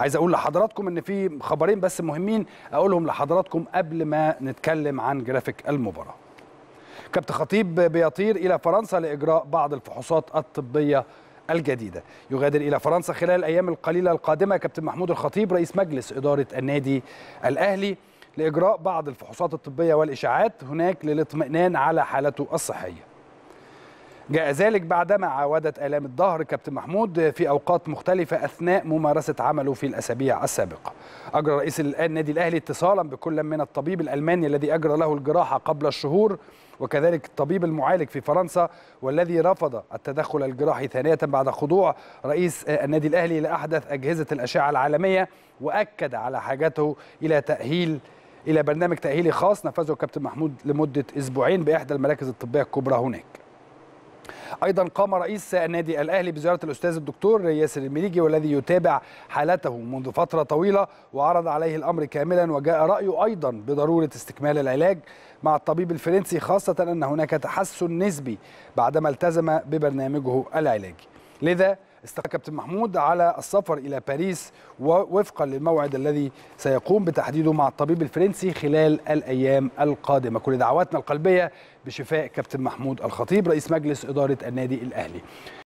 عايز اقول لحضراتكم ان في خبرين بس مهمين اقولهم لحضراتكم قبل ما نتكلم عن جرافيك المباراه كابتن خطيب بيطير الى فرنسا لاجراء بعض الفحوصات الطبيه الجديدة يغادر إلى فرنسا خلال الأيام القليلة القادمة كابتن محمود الخطيب رئيس مجلس إدارة النادي الأهلي لإجراء بعض الفحوصات الطبية والإشاعات هناك للاطمئنان على حالته الصحية جاء ذلك بعدما عاودت آلام الظهر كابتن محمود في أوقات مختلفة أثناء ممارسة عمله في الأسابيع السابقة أجرى رئيس النادي الأهلي اتصالا بكل من الطبيب الألماني الذي أجرى له الجراحة قبل الشهور وكذلك الطبيب المعالج في فرنسا والذي رفض التدخل الجراحي ثانية بعد خضوع رئيس النادي الأهلي لاحدث أجهزة الأشعة العالمية وأكد على حاجته إلى تأهيل إلى برنامج تأهيلي خاص نفذه كابتن محمود لمدة أسبوعين بإحدى المراكز الطبية الكبرى هناك ايضا قام رئيس النادي الاهلي بزياره الاستاذ الدكتور ياسر المليجي والذي يتابع حالته منذ فتره طويله وعرض عليه الامر كاملا وجاء رايه ايضا بضروره استكمال العلاج مع الطبيب الفرنسي خاصه ان هناك تحسن نسبي بعدما التزم ببرنامجه العلاجي لذا استقر كابتن محمود على السفر إلى باريس ووفقا للموعد الذي سيقوم بتحديده مع الطبيب الفرنسي خلال الأيام القادمة كل دعواتنا القلبية بشفاء كابتن محمود الخطيب رئيس مجلس إدارة النادي الأهلي